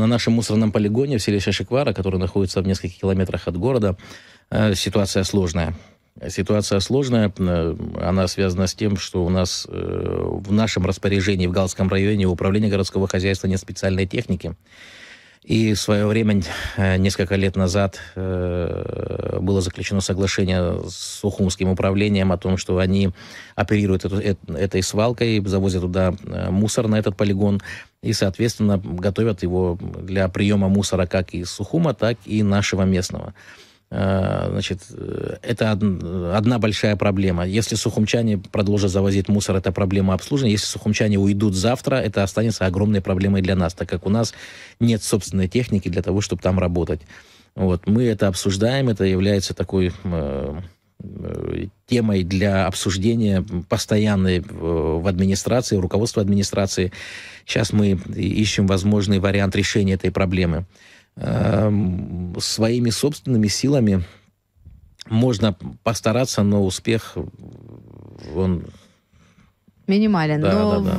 на нашем мусорном полигоне в селе Шашиквара, который находится в нескольких километрах от города, э, ситуация сложная. Ситуация сложная, э, она связана с тем, что у нас э, в нашем распоряжении в Галском районе управление городского хозяйства нет специальной техники. И в свое время, э, несколько лет назад, э, было заключено соглашение с Ухумским управлением о том, что они оперируют эту, этой свалкой, завозят туда э, мусор на этот полигон и, соответственно, готовят его для приема мусора как из Сухума, так и нашего местного. Э, значит, э, это одна большая проблема. Если сухумчане продолжат завозить мусор, это проблема обслуживания. Если сухумчане уйдут завтра, это останется огромной проблемой для нас, так как у нас нет собственной техники для того, чтобы там работать. Вот, мы это обсуждаем, это является такой э, э темой для обсуждения постоянной в администрации, руководство администрации. Сейчас мы ищем возможный вариант решения этой проблемы э, своими собственными силами можно постараться, но успех он минимален. Да, но да, да.